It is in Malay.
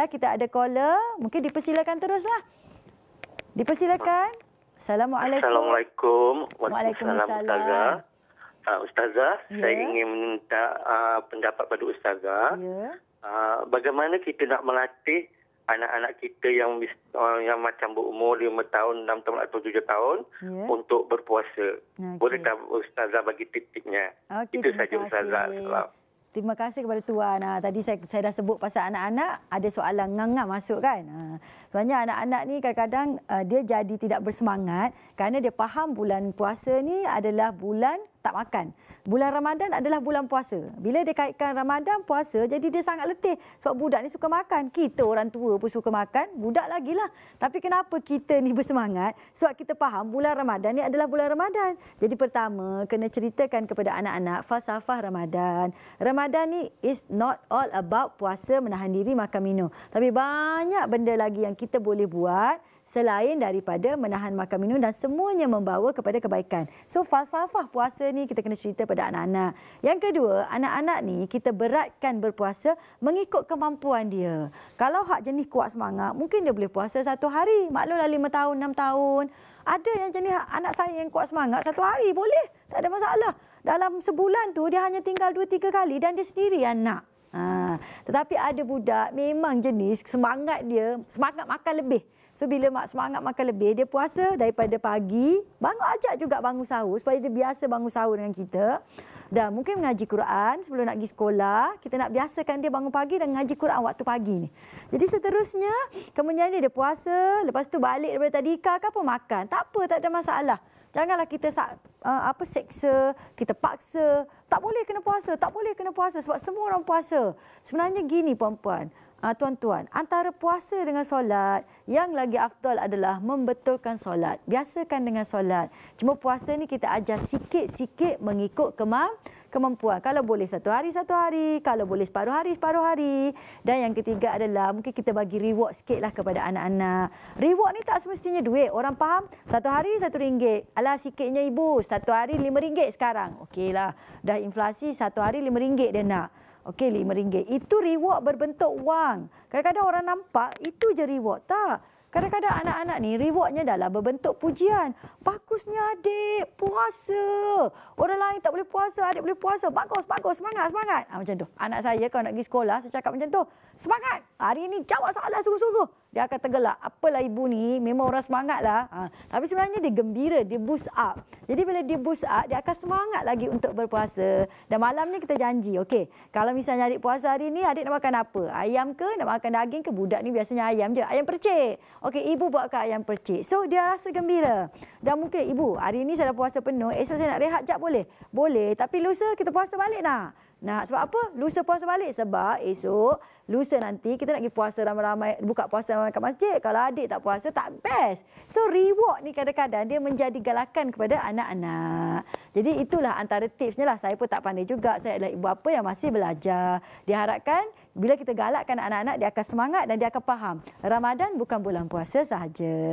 Baiklah, kita ada caller. Mungkin dipersilakan teruslah. Dipersilakan. Assalamualaikum. Assalamualaikum. Waalaikumsalam. Ustazah. Uh, Ustazah, yeah. saya ingin minta uh, ah, pendapat pada Ustazah. Yeah. Ya. Uh, bagaimana kita nak melatih anak-anak kita yang uh, yang macam berumur 5 tahun, 6 tahun atau 7 tahun yeah. untuk berpuasa? Okay. Bolehkah Ustazah bagi tip-tipnya? Okay, Itu saja Ustazah. Assalamualaikum. Terima kasih kepada tuan. Ah, tadi saya, saya dah sebut pasal anak-anak, ada soalan ngangang masuk kan? Ah, sebenarnya anak-anak ni kadang-kadang ah, dia jadi tidak bersemangat kerana dia faham bulan puasa ni adalah bulan tak makan. Bulan Ramadan adalah bulan puasa. Bila dia kaitkan Ramadan puasa, jadi dia sangat letih. Sebab budak ni suka makan. Kita orang tua pun suka makan. Budak lagi lah. Tapi kenapa kita ni bersemangat? Sebab kita faham bulan Ramadan ni adalah bulan Ramadan. Jadi pertama, kena ceritakan kepada anak-anak falsafah Ramadan. Ramadan ni is not all about puasa, menahan diri, makan minum. Tapi banyak benda lagi yang kita boleh buat selain daripada menahan makan minum dan semuanya membawa kepada kebaikan. So falsafah puasa ni kita kena cerita pada anak-anak. Yang kedua, anak-anak ni kita beratkan berpuasa mengikut kemampuan dia. Kalau hak jenis kuat semangat, mungkin dia boleh puasa satu hari. Maklumlah lima tahun, enam tahun. Ada yang jenis anak saya yang kuat semangat satu hari boleh. Tak ada masalah. Dalam sebulan tu dia hanya tinggal dua tiga kali dan dia sendiri anak. Ha. Tetapi ada budak memang jenis semangat dia, semangat makan lebih. So bila mak semangat makan lebih, dia puasa daripada pagi, bangun ajak juga bangun sahur supaya dia biasa bangun sahur dengan kita. Dan mungkin mengaji Quran sebelum nak pergi sekolah, kita nak biasakan dia bangun pagi dan mengaji Quran waktu pagi ni. Jadi seterusnya, kemudian dia puasa, lepas tu balik daripada tadika ke apa makan. Tak apa, tak ada masalah. Janganlah kita uh, apa seksa, kita paksa. Tak boleh kena puasa, tak boleh kena puasa sebab semua orang puasa. Sebenarnya gini puan-puan, Ah, tuan-tuan, antara puasa dengan solat, yang lagi afdal adalah membetulkan solat. Biasakan dengan solat. Cuma puasa ni kita ajar sikit-sikit mengikut kemah, kemampuan. Kalau boleh satu hari, satu hari. Kalau boleh separuh hari, separuh hari. Dan yang ketiga adalah mungkin kita bagi reward sikit lah kepada anak-anak. Reward ni tak semestinya duit. Orang faham? Satu hari, satu ringgit. Alah sikitnya ibu, satu hari lima ringgit sekarang. Okeylah, dah inflasi satu hari lima ringgit dia nak. Okey, RM5. Itu reward berbentuk wang. Kadang-kadang orang nampak itu je reward. Tak. Kadang-kadang anak-anak ni rewardnya adalah berbentuk pujian. Bagusnya adik, puasa. Orang lain tak boleh puasa, adik boleh puasa. Bagus, bagus, semangat, semangat. Ha, macam tu. Anak saya kalau nak pergi sekolah, saya cakap macam tu. Semangat. Hari ini jawab soalan sungguh-sungguh dia akan tergelak. Apalah ibu ni, memang orang semangat lah. Ha. Tapi sebenarnya dia gembira, dia boost up. Jadi bila dia boost up, dia akan semangat lagi untuk berpuasa. Dan malam ni kita janji, okay? Kalau misalnya adik puasa hari ni, adik nak makan apa? Ayam ke? Nak makan daging ke? Budak ni biasanya ayam je. Ayam percik. Okay, ibu buatkan ayam percik. So, dia rasa gembira. Dan mungkin, ibu, hari ni saya dah puasa penuh. Esok saya nak rehat jap boleh? Boleh. Tapi lusa kita puasa balik nak. Nah, sebab apa? Lusa puasa balik. Sebab esok, lusa nanti kita nak pergi puasa ramai-ramai, buka puasa ramai-ramai kat masjid. Kalau adik tak puasa, tak best. So, reward ni kadang-kadang dia menjadi galakan kepada anak-anak. Jadi, itulah antara tipsnya lah. Saya pun tak pandai juga. Saya adalah ibu apa yang masih belajar. Diharapkan bila kita galakkan anak-anak, dia akan semangat dan dia akan faham. Ramadan bukan bulan puasa sahaja.